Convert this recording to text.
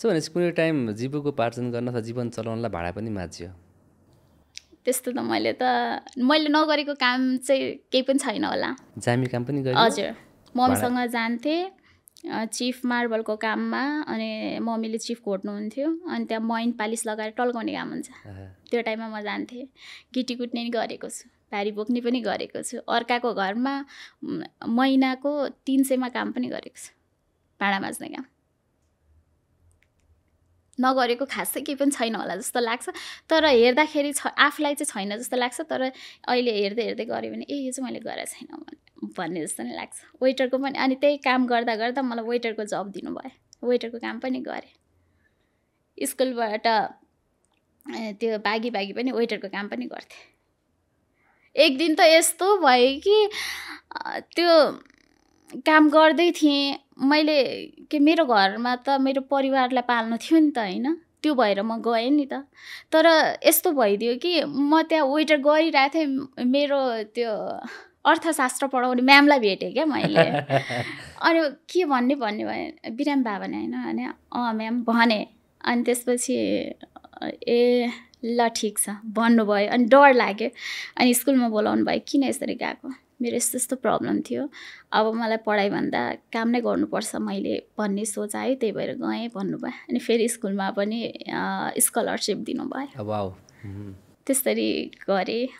so भनेपछि कुनै time pageant गर्न अथवा जीवन चलाउनलाई भाडा पनि माझ्यो त्यस्तो त मैले त मैले नगरेको काम चाहिँ केही पनि छैन होला जामी काम पनि गरेँ हजुर मम्मीसँग जान्थेँ चिफ मार्बलको काममा अनि मम्मीले चिफ हुन्थ्यो अनि त्यहाँ मैन पालिस लगाएर टल्काउने काम हुन्छ त्यो टाइममा म जान्थेँ गिटी कुट्ने पनि गरेको छु भारी बोक्ने पनि गरेको छु अर्काको घरमा महिनाको तिन सयमा काम पनि गरेको छु भाँडा माझ्ने काम नगरेको खासै केही पनि छैन होला जस्तो लाग्छ तर हेर्दाखेरि छ आफूलाई चाहिँ छैन जस्तो लाग्छ तर अहिले हेर्दै हेर्दै गऱ्यो भने ए यो चाहिँ मैले गरेको छैन भन्ने जस्तो नै लाग्छ वेटरको पनि अनि त्यही काम गर्दा गर्दा मलाई वेटरको जब दिनुभयो वेटरको काम पनि गरेँ स्कुलबाट त्यो बाघी बाघी पनि वेटरको काम पनि गर्थेँ एक दिन त यस्तो भयो कि त्यो काम गर्दै थिएँ मैले के मेरो घरमा त मेरो परिवारलाई पाल्नु थियो नि त होइन त्यो भएर म गएँ नि त तर यस्तो भइदियो कि म त्यहाँ वेटर गरिरहेको थिएँ मेरो त्यो अर्थशास्त्र पढाउने म्यामलाई भेटेँ क्या मैले अनि के भन्ने भन्ने भए बिराम बा भने होइन अनि अँ म्याम भने अनि त्यसपछि ए ल ठिक छ भन्नुभयो अनि डर लाग्यो अनि स्कुलमा बोलाउनु भयो किन यसरी गएको मेरो यस्तो यस्तो प्रब्लम थियो अब मलाई पढाइभन्दा काम नै गर्नुपर्छ मैले भन्ने सोच आयो त्यही भएर गएँ भन्नुभयो अनि फेरि स्कुलमा पनि स्कलरसिप दिनुभयो त्यसरी गरेँ